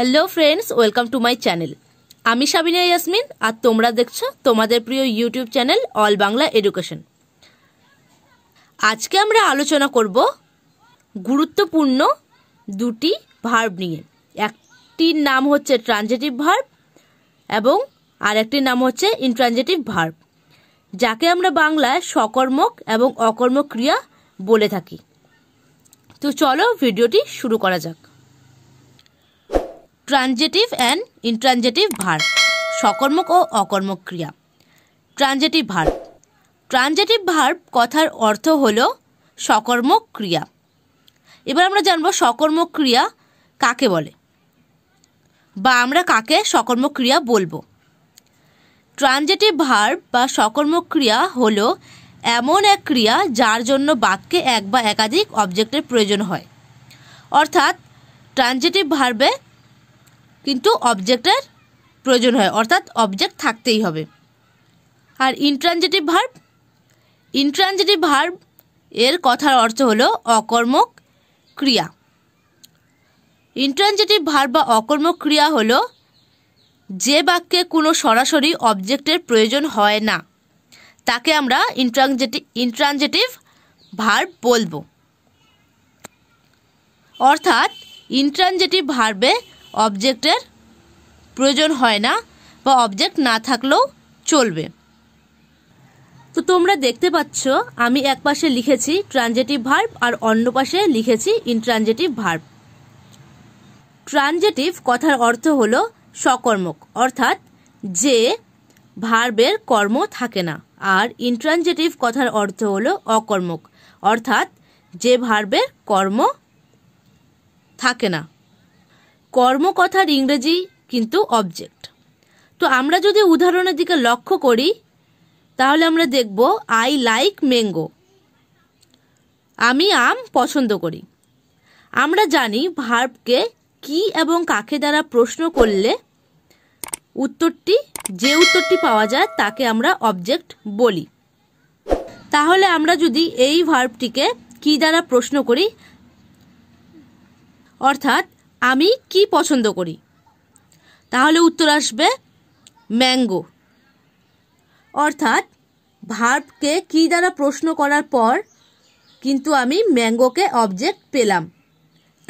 hello friends welcome to my channel আমি সাবিনা ইয়াসমিন আর তোমরা দেখছো তোমাদের প্রিয় YouTube channel all Bangla education আজকে আমরা আলোচনা করব গুরুত্বপূর্ণ দুটি ভার্ব নিয়ে একটির নাম হচ্ছে ট্রানজেটিভ ভার্ব এবং আরেকটির নাম হচ্ছে ইনট্রানজেটিভ ভার্ব যাকে আমরা বাংলায় সকর্মক এবং অকর্মক ক্রিয়া বলে থাকি তো চলো ভিডিওটি শুরু করা যাক ট্রানজেটিভ অ্যান্ড ইনট্রানজেটিভ ভার সকর্মক ও অকর্মক ক্রিয়া ট্রানজেটিভ ভার ট্রানজেটিভ ভার কথার অর্থ হল সকর্মক ক্রিয়া এবার আমরা জানব সকর্মক ক্রিয়া কাকে বলে বা আমরা কাকে সকর্মক ক্রিয়া বলবো ট্রানজেটিভ ভার্ব বা সকর্মক ক্রিয়া হল এমন এক ক্রিয়া যার জন্য বাক্যে এক বা একাধিক অবজেক্টের প্রয়োজন হয় অর্থাৎ ট্রানজেটিভ ভার্বে কিন্তু অবজেক্টের প্রয়োজন হয় অর্থাৎ অবজেক্ট থাকতেই হবে আর ইন্ট্রানজেটিভ ভার্ব ইন্ট্রানজেটিভ ভার্ব এর কথার অর্থ হলো অকর্মক ক্রিয়া ইন্ট্রানজেটিভ ভার্ব বা অকর্মক ক্রিয়া হলো যে বাক্যে কোনো সরাসরি অবজেক্টের প্রয়োজন হয় না তাকে আমরা ইন্ট্রানজেটিভ ইন্ট্রানজেটিভ ভার্ব বলবো অর্থাৎ ইন্ট্রানজেটিভ ভার্বে অবজেক্টের প্রয়োজন হয় না বা অবজেক্ট না থাকলেও চলবে তো তোমরা দেখতে পাচ্ছ আমি এক পাশে লিখেছি ট্রানজেটিভ ভার্ব আর অন্য পাশে লিখেছি ইনট্রানজেটিভ ভার্ব ট্রানজেটিভ কথার অর্থ হল সকর্মক অর্থাৎ যে ভার্বের কর্ম থাকে না আর ইনট্রানজেটিভ কথার অর্থ হল অকর্মক অর্থাৎ যে ভার্বের কর্ম থাকে না কর্ম কথার ইংরেজি কিন্তু অবজেক্ট তো আমরা যদি উদাহরণের দিকে লক্ষ্য করি তাহলে আমরা দেখব আই লাইক ম্যাঙ্গো আমি আম পছন্দ করি আমরা জানি ভার্বকে কি এবং কাকে দ্বারা প্রশ্ন করলে উত্তরটি যে উত্তরটি পাওয়া যায় তাকে আমরা অবজেক্ট বলি তাহলে আমরা যদি এই ভার্বটিকে কি দ্বারা প্রশ্ন করি অর্থাৎ আমি কি পছন্দ করি তাহলে উত্তর আসবে ম্যাঙ্গো অর্থাৎ ভার্বকে কি দ্বারা প্রশ্ন করার পর কিন্তু আমি ম্যাঙ্গোকে অবজেক্ট পেলাম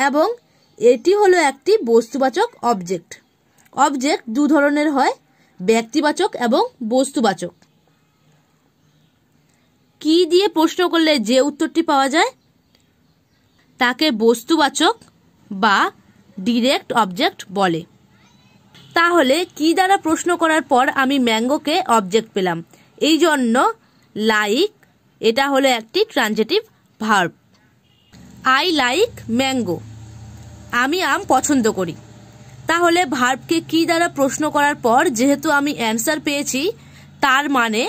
এবং এটি হলো একটি বস্তুবাচক অবজেক্ট অবজেক্ট দু ধরনের হয় ব্যক্তিবাচক এবং বস্তুবাচক কি দিয়ে প্রশ্ন করলে যে উত্তরটি পাওয়া যায় তাকে বস্তুবাচক বা ডিরেক্ট অবজেক্ট বলে তাহলে কি দ্বারা প্রশ্ন করার পর আমি ম্যাঙ্গোকে অবজেক্ট পেলাম এই জন্য লাইক এটা হলো একটি transitive verb I like mango আমি আম পছন্দ করি তাহলে ভার্বকে কি দ্বারা প্রশ্ন করার পর যেহেতু আমি অ্যান্সার পেয়েছি তার মানে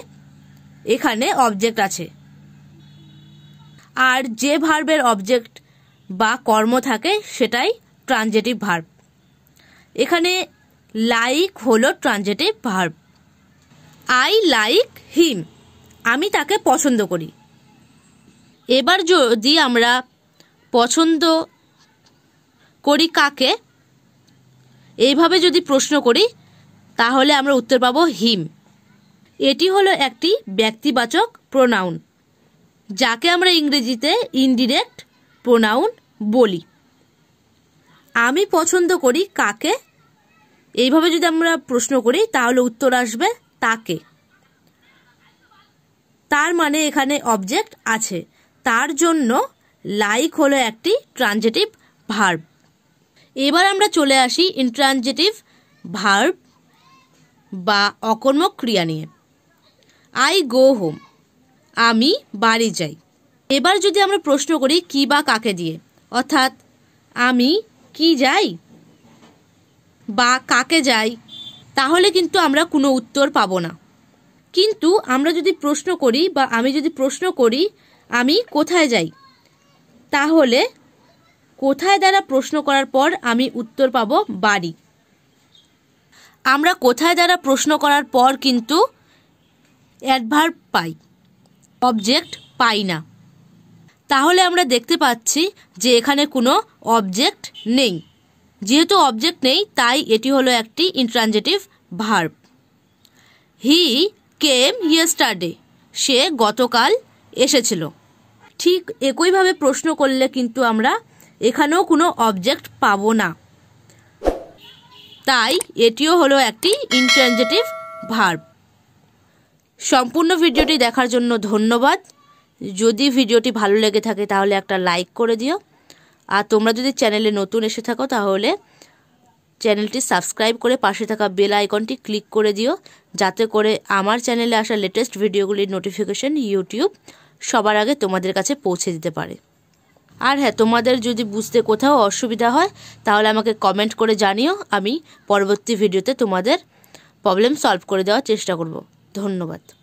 এখানে অবজেক্ট আছে আর যে ভার্বের অবজেক্ট বা কর্ম থাকে সেটাই ট্রানজেটিভ ভার্ব এখানে লাইক হলো transitive verb I like him আমি তাকে পছন্দ করি এবার যদি আমরা পছন্দ করি কাকে এইভাবে যদি প্রশ্ন করি তাহলে আমরা উত্তর পাবো হিম এটি হলো একটি ব্যক্তিবাচক প্রোনাউন যাকে আমরা ইংরেজিতে ইনডিরেক্ট প্রোনাউন বলি আমি পছন্দ করি কাকে এইভাবে যদি আমরা প্রশ্ন করি তাহলে উত্তর আসবে তাকে তার মানে এখানে অবজেক্ট আছে তার জন্য লাইক হলো একটি ট্রানজেটিভ ভার্ব এবার আমরা চলে আসি ইন্ট্রানজেটিভ ভার্ব বা অকর্মক ক্রিয়া নিয়ে আই গো হোম আমি বাড়ি যাই এবার যদি আমরা প্রশ্ন করি কী বা কাকে দিয়ে অর্থাৎ আমি কি যাই বা কাকে যাই তাহলে কিন্তু আমরা কোনো উত্তর পাবো না কিন্তু আমরা যদি প্রশ্ন করি বা আমি যদি প্রশ্ন করি আমি কোথায় যাই তাহলে কোথায় দ্বারা প্রশ্ন করার পর আমি উত্তর পাবো বাড়ি আমরা কোথায় দ্বারা প্রশ্ন করার পর কিন্তু অ্যাডভার্ব পাই অবজেক্ট পাই না তাহলে আমরা দেখতে পাচ্ছি যে এখানে কোনো অবজেক্ট নেই যেহেতু অবজেক্ট নেই তাই এটি হলো একটি intransitive verb he came yesterday সে গতকাল এসেছিল ঠিক একইভাবে প্রশ্ন করলে কিন্তু আমরা এখানেও কোনো অবজেক্ট পাবো না তাই এটিও হলো একটি ইন্ট্রানজেটিভ ভার্ব সম্পূর্ণ ভিডিওটি দেখার জন্য ধন্যবাদ যদি ভিডিওটি ভালো লেগে থাকে তাহলে একটা লাইক করে দিও আর তোমরা যদি চ্যানেলে নতুন এসে থাকো তাহলে চ্যানেলটি সাবস্ক্রাইব করে পাশে থাকা বেল আইকনটি ক্লিক করে দিও যাতে করে আমার চ্যানেলে আসা লেটেস্ট ভিডিওগুলির নোটিফিকেশান ইউটিউব সবার আগে তোমাদের কাছে পৌঁছে দিতে পারে আর হ্যাঁ তোমাদের যদি বুঝতে কোথাও অসুবিধা হয় তাহলে আমাকে কমেন্ট করে জানিও আমি পরবর্তী ভিডিওতে তোমাদের প্রবলেম সলভ করে দেওয়ার চেষ্টা করব ধন্যবাদ